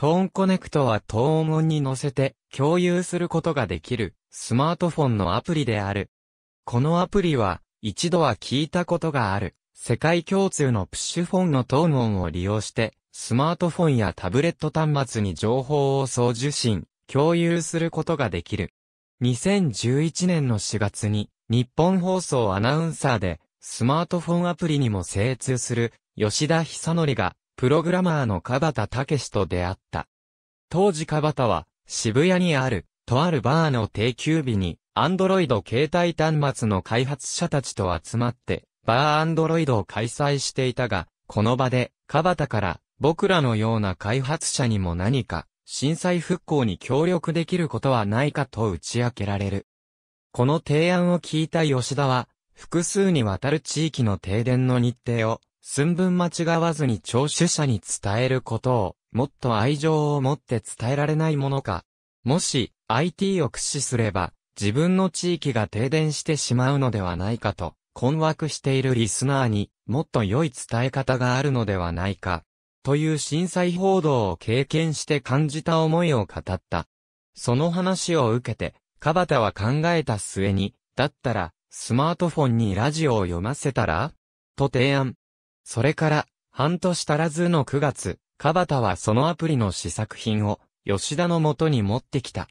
トーンコネクトはトーン音に乗せて共有することができるスマートフォンのアプリである。このアプリは一度は聞いたことがある世界共通のプッシュフォンのトーン音を利用してスマートフォンやタブレット端末に情報を送受信、共有することができる。2011年の4月に日本放送アナウンサーでスマートフォンアプリにも精通する吉田久則がプログラマーの川端武と出会った。当時川端は、渋谷にある、とあるバーの定休日に、アンドロイド携帯端末の開発者たちと集まって、バーアンドロイドを開催していたが、この場で、川端から、僕らのような開発者にも何か、震災復興に協力できることはないかと打ち明けられる。この提案を聞いた吉田は、複数にわたる地域の停電の日程を寸分間違わずに聴取者に伝えることを、もっと愛情を持って伝えられないものか。もし、IT を駆使すれば、自分の地域が停電してしまうのではないかと、困惑しているリスナーに、もっと良い伝え方があるのではないか。という震災報道を経験して感じた思いを語った。その話を受けて、カバタは考えた末に、だったら、スマートフォンにラジオを読ませたらと提案。それから、半年足らずの9月、川たはそのアプリの試作品を、吉田の元に持ってきた。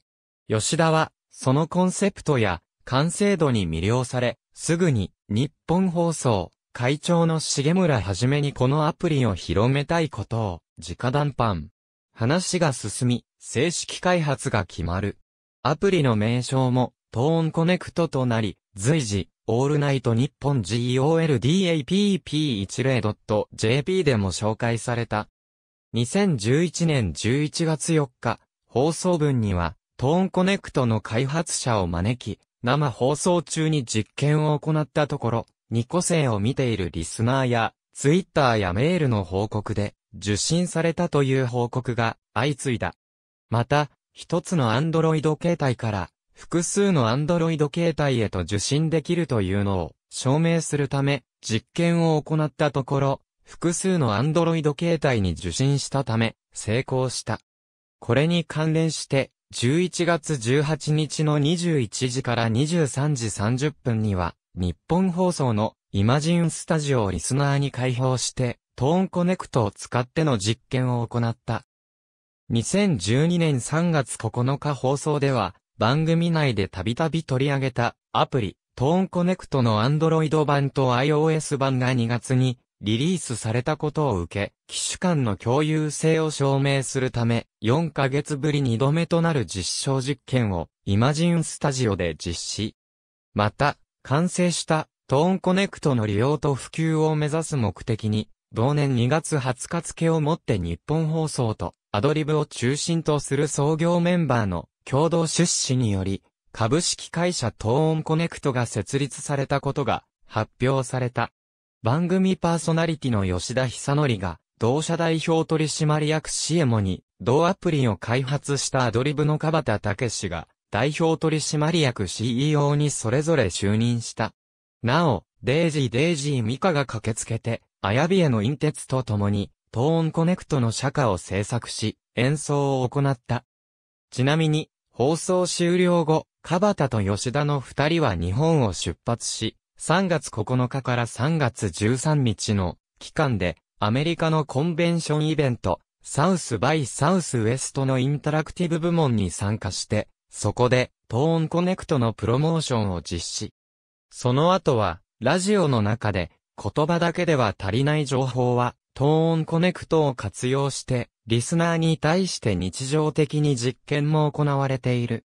吉田は、そのコンセプトや、完成度に魅了され、すぐに、日本放送、会長の重村はじめにこのアプリを広めたいことを、直談判。話が進み、正式開発が決まる。アプリの名称も、トーンコネクトとなり、随時、オールナイト日本 GOLDAPP10.jp でも紹介された。2011年11月4日、放送分には、トーンコネクトの開発者を招き、生放送中に実験を行ったところ、2個性を見ているリスナーや、ツイッターやメールの報告で、受信されたという報告が相次いだ。また、一つのアンドロイド携帯から複数のアンドロイド形携帯へと受信できるというのを証明するため、実験を行ったところ、複数のアンドロイド形携帯に受信したため、成功した。これに関連して、11月18日の21時から23時30分には、日本放送のイマジンスタジオをリスナーに開放して、トーンコネクトを使っての実験を行った。2012年3月9日放送では、番組内でたびたび取り上げたアプリ、トーンコネクトの Android 版と iOS 版が2月にリリースされたことを受け、機種間の共有性を証明するため、4ヶ月ぶり2度目となる実証実験をイマジンスタジオで実施。また、完成したトーンコネクトの利用と普及を目指す目的に、同年2月20日付をもって日本放送とアドリブを中心とする創業メンバーの共同出資により、株式会社東音コネクトが設立されたことが発表された。番組パーソナリティの吉田久則が、同社代表取締役シエモに、同アプリを開発したアドリブの川田武史が、代表取締役 CEO にそれぞれ就任した。なお、デイジーデイジーミカが駆けつけて、あやびエの陰鉄と共に、東音コネクトの社歌を制作し、演奏を行った。ちなみに、放送終了後、川たと吉田の二人は日本を出発し、3月9日から3月13日の期間で、アメリカのコンベンションイベント、サウスバイサウスウエストのインタラクティブ部門に参加して、そこで、トーンコネクトのプロモーションを実施。その後は、ラジオの中で、言葉だけでは足りない情報は、トーンコネクトを活用して、リスナーに対して日常的に実験も行われている。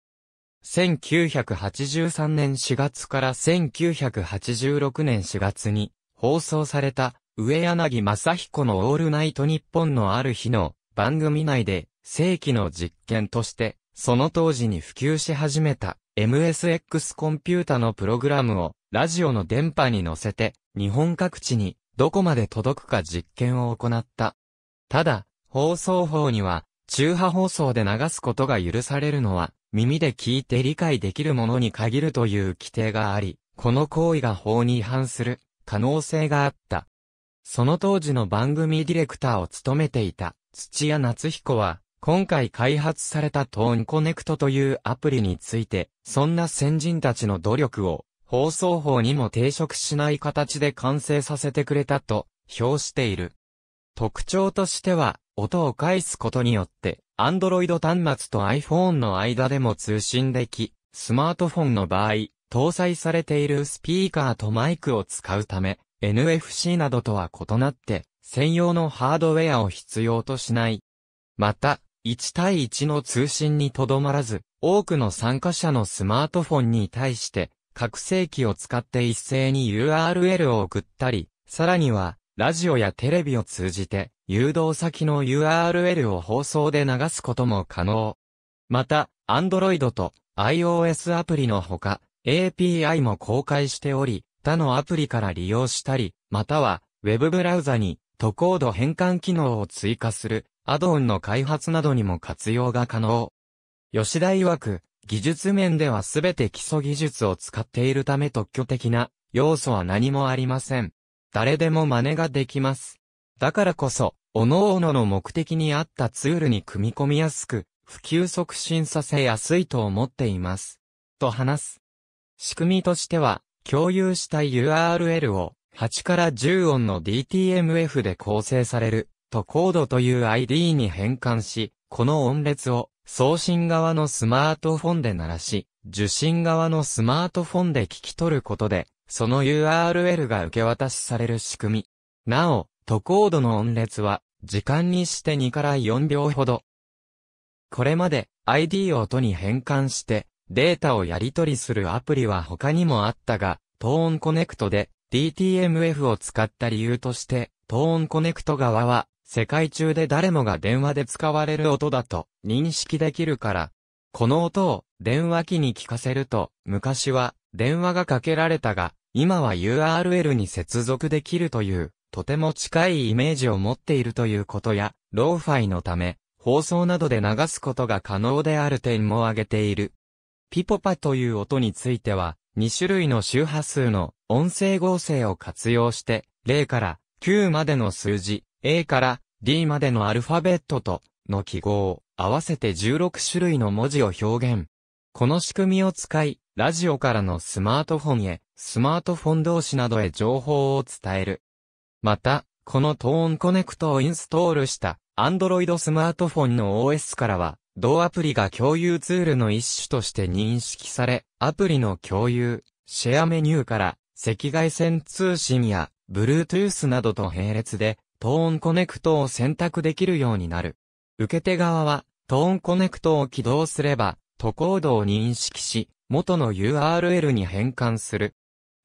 1983年4月から1986年4月に放送された上柳正彦のオールナイト日本のある日の番組内で正規の実験としてその当時に普及し始めた MSX コンピュータのプログラムをラジオの電波に乗せて日本各地にどこまで届くか実験を行った。ただ、放送法には、中波放送で流すことが許されるのは、耳で聞いて理解できるものに限るという規定があり、この行為が法に違反する可能性があった。その当時の番組ディレクターを務めていた土屋夏彦は、今回開発されたトーンコネクトというアプリについて、そんな先人たちの努力を放送法にも抵触しない形で完成させてくれたと評している。特徴としては、音を返すことによって、Android 端末と iPhone の間でも通信でき、スマートフォンの場合、搭載されているスピーカーとマイクを使うため、NFC などとは異なって、専用のハードウェアを必要としない。また、1対1の通信にとどまらず、多くの参加者のスマートフォンに対して、拡声器を使って一斉に URL を送ったり、さらには、ラジオやテレビを通じて、誘導先の URL を放送で流すことも可能。また、Android と iOS アプリのほか、API も公開しており、他のアプリから利用したり、または、Web ブラウザに、渡コード変換機能を追加する、アドオンの開発などにも活用が可能。吉田曰く、技術面ではすべて基礎技術を使っているため特許的な要素は何もありません。誰でも真似ができます。だからこそ、各々の目的に合ったツールに組み込みやすく、普及促進させやすいと思っています。と話す。仕組みとしては、共有した URL を8から10音の DTMF で構成される、とコードという ID に変換し、この音列を送信側のスマートフォンで鳴らし、受信側のスマートフォンで聞き取ることで、その URL が受け渡しされる仕組み。なお、コー度の音列は、時間にして2から4秒ほど。これまで ID を音に変換してデータをやり取りするアプリは他にもあったが、トーンコネクトで DTMF を使った理由として、トーンコネクト側は世界中で誰もが電話で使われる音だと認識できるから、この音を電話機に聞かせると、昔は電話がかけられたが、今は URL に接続できるという、とても近いイメージを持っているということや、ローファイのため、放送などで流すことが可能である点も挙げている。ピポパという音については、2種類の周波数の音声合成を活用して、0から9までの数字、A から D までのアルファベットとの記号、合わせて16種類の文字を表現。この仕組みを使い、ラジオからのスマートフォンへ、スマートフォン同士などへ情報を伝える。また、このトーンコネクトをインストールした Android スマートフォンの OS からは、同アプリが共有ツールの一種として認識され、アプリの共有、シェアメニューから、赤外線通信や Bluetooth などと並列で、トーンコネクトを選択できるようになる。受け手側は、トーンコネクトを起動すれば、トコードを認識し、元の URL に変換する。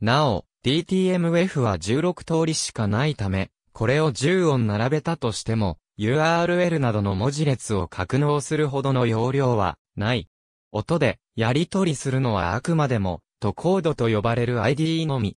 なお、DTMF は16通りしかないため、これを10音並べたとしても、URL などの文字列を格納するほどの容量はない。音でやり取りするのはあくまでも、トコードと呼ばれる ID のみ。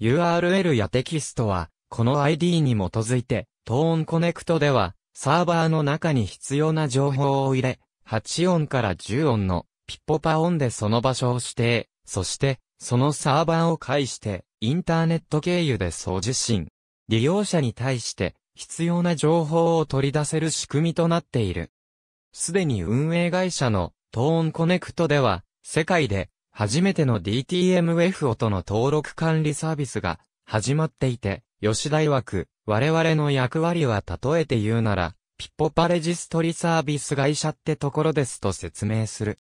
URL やテキストは、この ID に基づいて、トーンコネクトでは、サーバーの中に必要な情報を入れ、8音から10音のピッポパ音でその場所を指定、そして、そのサーバーを介して、インターネット経由で送受信。利用者に対して、必要な情報を取り出せる仕組みとなっている。すでに運営会社のトーンコネクトでは、世界で初めての DTMF 音の登録管理サービスが始まっていて、吉田曰く、我々の役割は例えて言うなら、ピッポパレジストリサービス会社ってところですと説明する。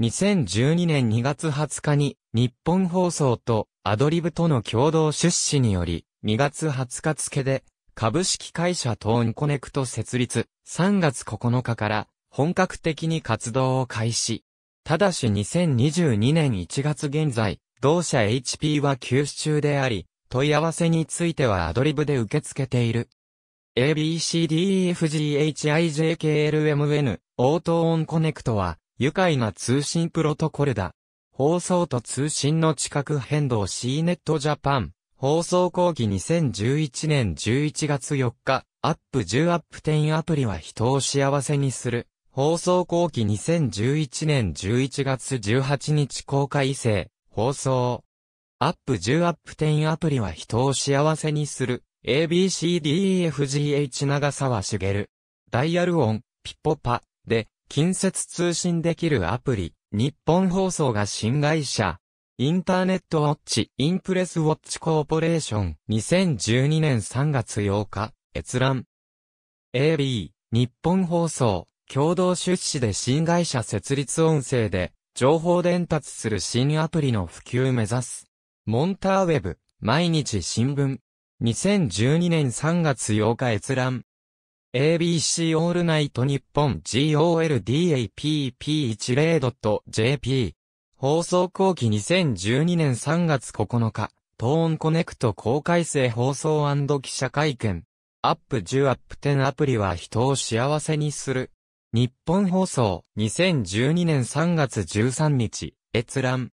2012年2月20日に、日本放送とアドリブとの共同出資により、2月20日付で、株式会社トーンコネクト設立、3月9日から、本格的に活動を開始。ただし2022年1月現在、同社 HP は休止中であり、問い合わせについてはアドリブで受け付けている。ABCDEFGHIJKLMN オートオンコネクトは愉快な通信プロトコルだ。放送と通信の地殻変動 C ネットジャパン放送後期2011年11月4日アップ10アップ10アプリは人を幸せにする。放送後期2011年11月18日公開性放送。アップ10アップ10アプリは人を幸せにする。ABCDEFGH 長沢茂。ダイヤル音、ピッポパ、で、近接通信できるアプリ。日本放送が新会社。インターネットウォッチ、インプレスウォッチコーポレーション。2012年3月8日、閲覧。AB、日本放送。共同出資で新会社設立音声で、情報伝達する新アプリの普及目指す。モンターウェブ、毎日新聞。2012年3月8日閲覧。ABC オールナイト日本 GOLDAPP10.jp 放送後期2012年3月9日、トーンコネクト公開生放送記者会見。アップ10アップ10アプリは人を幸せにする。日本放送、2012年3月13日、閲覧。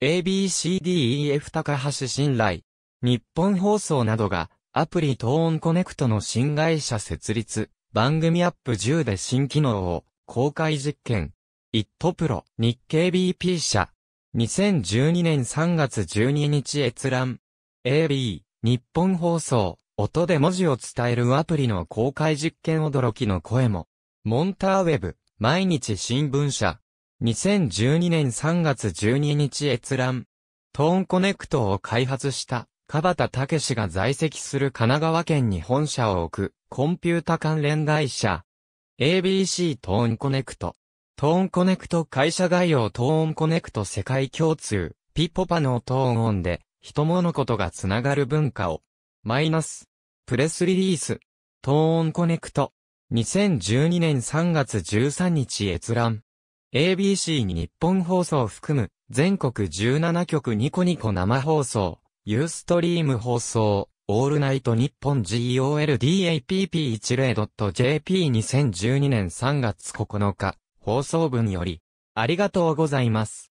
ABCDEF 高橋信頼。日本放送などが、アプリトーンコネクトの新会社設立、番組アップ10で新機能を、公開実験。イットプロ、日経 BP 社。2012年3月12日閲覧。AB、日本放送、音で文字を伝えるアプリの公開実験驚きの声も。モンターウェブ、毎日新聞社。2012年3月12日閲覧。トーンコネクトを開発した、かばたたけしが在籍する神奈川県に本社を置く、コンピュータ関連会社。ABC トーンコネクト。トーンコネクト会社概要トーンコネクト世界共通、ピポパのトーンオンで、人物ことがつながる文化を。マイナス。プレスリリース。トーンコネクト。2012年3月13日閲覧。ABC に日本放送含む、全国17局ニコニコ生放送、ユーストリーム放送、オールナイト日本 GOLDAPP10.jp2012 年3月9日、放送分より、ありがとうございます。